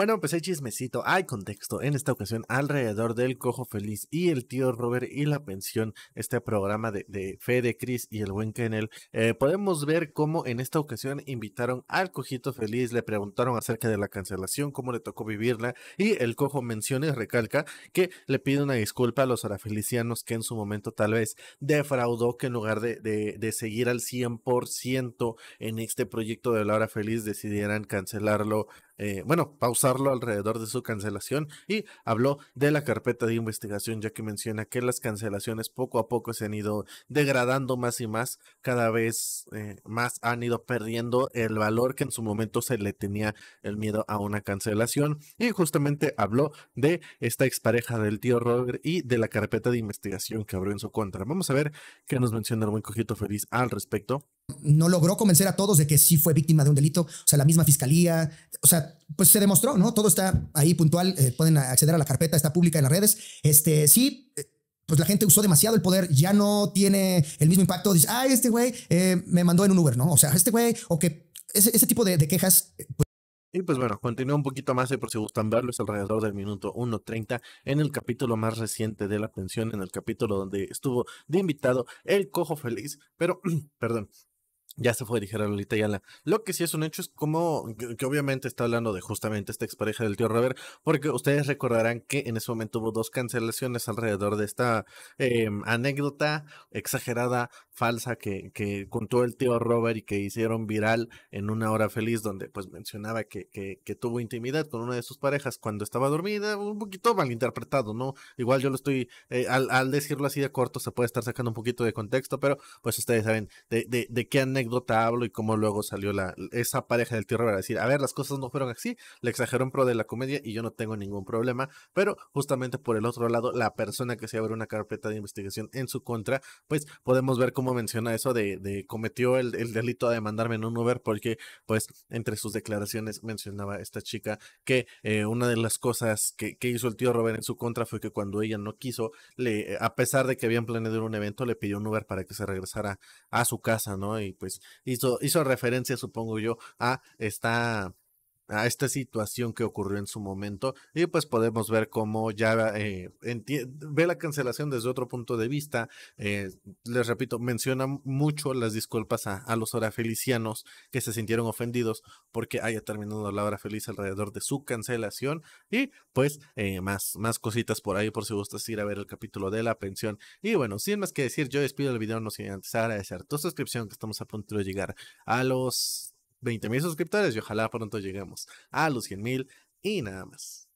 Bueno, pues hay chismecito, hay contexto en esta ocasión alrededor del Cojo Feliz y el tío Robert y la pensión, este programa de, fe de Cris y el buen Kennel. Eh, podemos ver cómo en esta ocasión invitaron al Cojito Feliz, le preguntaron acerca de la cancelación, cómo le tocó vivirla y el Cojo menciona y recalca que le pide una disculpa a los felicianos que en su momento tal vez defraudó, que en lugar de, de, de seguir al 100% en este proyecto de la hora feliz decidieran cancelarlo eh, bueno, pausarlo alrededor de su cancelación y habló de la carpeta de investigación, ya que menciona que las cancelaciones poco a poco se han ido degradando más y más, cada vez eh, más han ido perdiendo el valor que en su momento se le tenía el miedo a una cancelación y justamente habló de esta expareja del tío Roger y de la carpeta de investigación que abrió en su contra. Vamos a ver qué nos menciona el buen cojito feliz al respecto no logró convencer a todos de que sí fue víctima de un delito, o sea, la misma fiscalía, o sea, pues se demostró, ¿no? Todo está ahí puntual, eh, pueden acceder a la carpeta, está pública en las redes. Este, sí, eh, pues la gente usó demasiado el poder, ya no tiene el mismo impacto, dice, ay, este güey eh, me mandó en un Uber, ¿no? O sea, este güey, o que ese, ese tipo de, quejas... Pues, y pues bueno, continúo un poquito más, por si gustan verlo, es alrededor del minuto 1.30 en el capítulo más reciente de la pensión, en el capítulo donde estuvo de invitado el cojo feliz, pero, perdón, ya se fue, a Lolita la Lo que sí es un hecho es como, que, obviamente está hablando de justamente esta expareja del tío Robert, porque ustedes recordarán que en ese momento hubo dos cancelaciones alrededor de esta em, anécdota exagerada, falsa, que, que contó el tío Robert y que hicieron viral en una hora feliz, donde pues mencionaba que, que, tuvo intimidad con una de sus parejas cuando estaba dormida, un poquito malinterpretado, ¿no? Igual yo lo estoy, eh, al, decirlo así de corto, se puede estar sacando un poquito de contexto, pero pues ustedes saben de, de, de qué anécdota anécdota hablo y cómo luego salió la, esa pareja del tío Robert a decir, a ver, las cosas no fueron así, le exageró en pro de la comedia y yo no tengo ningún problema, pero justamente por el otro lado, la persona que se abre una carpeta de investigación en su contra, pues podemos ver cómo menciona eso de, de cometió el, delito de mandarme en un Uber porque pues entre sus declaraciones mencionaba esta chica que eh, una de las cosas que, que, hizo el tío Robert en su contra fue que cuando ella no quiso, le, a pesar de que habían planeado un evento, le pidió un Uber para que se regresara a su casa, ¿no? Y pues pues, hizo, hizo referencia, supongo yo, a esta a esta situación que ocurrió en su momento y pues podemos ver cómo ya eh, ve la cancelación desde otro punto de vista. Eh, les repito, menciona mucho las disculpas a, los hora felicianos que se sintieron ofendidos porque haya terminado la hora feliz alrededor de su cancelación y pues eh, más, más cositas por ahí por si gustas ir a ver el capítulo de la pensión. Y bueno, sin más que decir, yo despido el video no sin antes agradecer tu suscripción que estamos a punto de llegar a los 20.000 mil suscriptores y ojalá pronto lleguemos a los 100.000 y nada más.